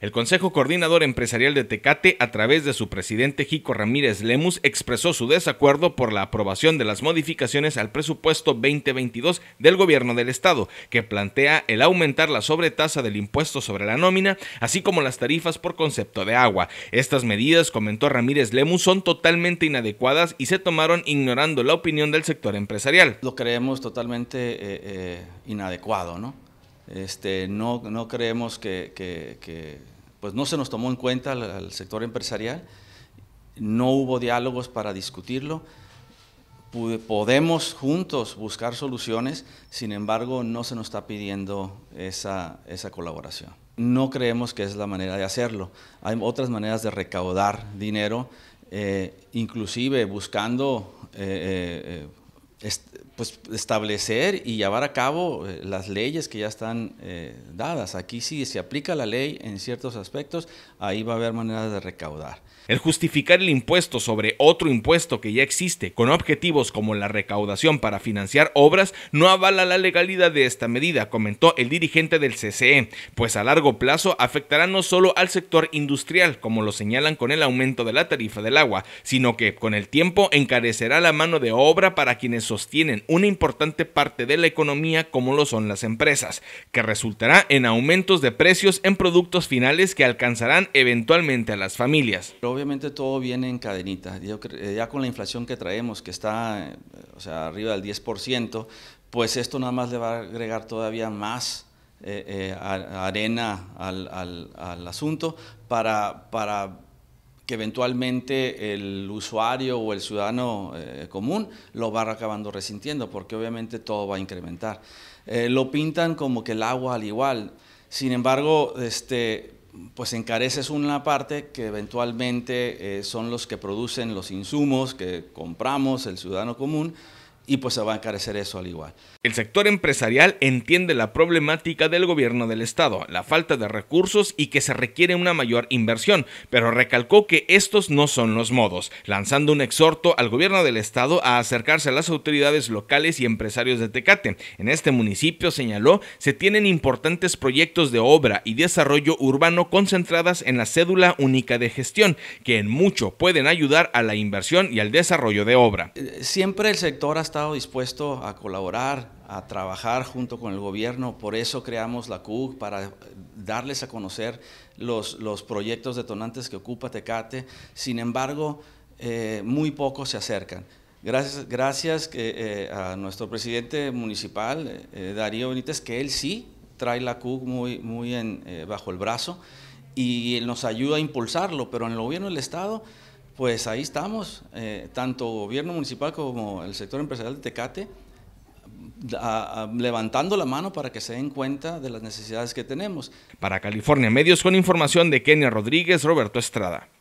El Consejo Coordinador Empresarial de Tecate, a través de su presidente Jico Ramírez Lemus, expresó su desacuerdo por la aprobación de las modificaciones al presupuesto 2022 del gobierno del estado, que plantea el aumentar la sobretasa del impuesto sobre la nómina, así como las tarifas por concepto de agua. Estas medidas, comentó Ramírez Lemus, son totalmente inadecuadas y se tomaron ignorando la opinión del sector empresarial. Lo creemos totalmente eh, eh, inadecuado, ¿no? Este, no, no creemos que, pues no se nos tomó en cuenta al, sector empresarial, no hubo diálogos para discutirlo. podemos juntos buscar soluciones, sin embargo no se nos está pidiendo esa, colaboración. No creemos que es la manera de hacerlo. Hay otras maneras de recaudar dinero, eh, inclusive buscando eh, eh, pues, establecer y llevar a cabo eh, las leyes que ya están eh, dadas. Aquí sí se aplica la ley en ciertos aspectos, ahí va a haber maneras de recaudar. El justificar el impuesto sobre otro impuesto que ya existe con objetivos como la recaudación para financiar obras no avala la legalidad de esta medida, comentó el dirigente del CCE, pues a largo plazo afectará no solo al sector industrial, como lo señalan con el aumento de la tarifa del agua, sino que con el tiempo encarecerá la mano de obra para quienes sostienen una importante parte de la economía como lo son las empresas, que resultará en aumentos de precios en productos finales que alcanzarán eventualmente a las familias. obviamente todo viene en cadenita. Eh, ya con la inflación que traemos, que está eh, o sea, arriba del 10%, pues esto nada más le va a agregar todavía más eh, arena al, asunto para, para que eventualmente el usuario o el ciudadano eh, común lo va acabando resintiendo, porque obviamente todo va a incrementar. Eh, lo pintan como que el agua al igual, sin embargo, este, pues encareces una parte que eventualmente eh, son los que producen los insumos que compramos, el ciudadano común, y pues se va a encarecer eso al igual. El sector empresarial entiende la problemática del gobierno del estado, la falta de recursos y que se requiere una mayor inversión, pero recalcó que estos no son los modos, lanzando un exhorto al gobierno del estado a acercarse a las autoridades locales y empresarios de Tecate. En este municipio, señaló, se tienen importantes proyectos de obra y desarrollo urbano concentradas en la cédula única de gestión, que en mucho pueden ayudar a la inversión y al desarrollo de obra. Eh, siempre el sector ha estado dispuesto a colaborar, a trabajar junto con el gobierno. Por eso creamos la CUC, para darles a conocer los, los proyectos detonantes que ocupa Tecate. Sin embargo, eh, muy pocos se acercan. Gracias, gracias eh, a nuestro presidente municipal, eh, Darío Benítez, que él sí trae la CUC muy, muy bajo el brazo y nos ayuda a impulsarlo, pero en el gobierno del Estado pues ahí estamos, eh, tanto gobierno municipal como el sector empresarial de Tecate, levantando la mano para que se den cuenta de las necesidades que tenemos. Para California Medios, con información de Kenia Rodríguez, Roberto Estrada.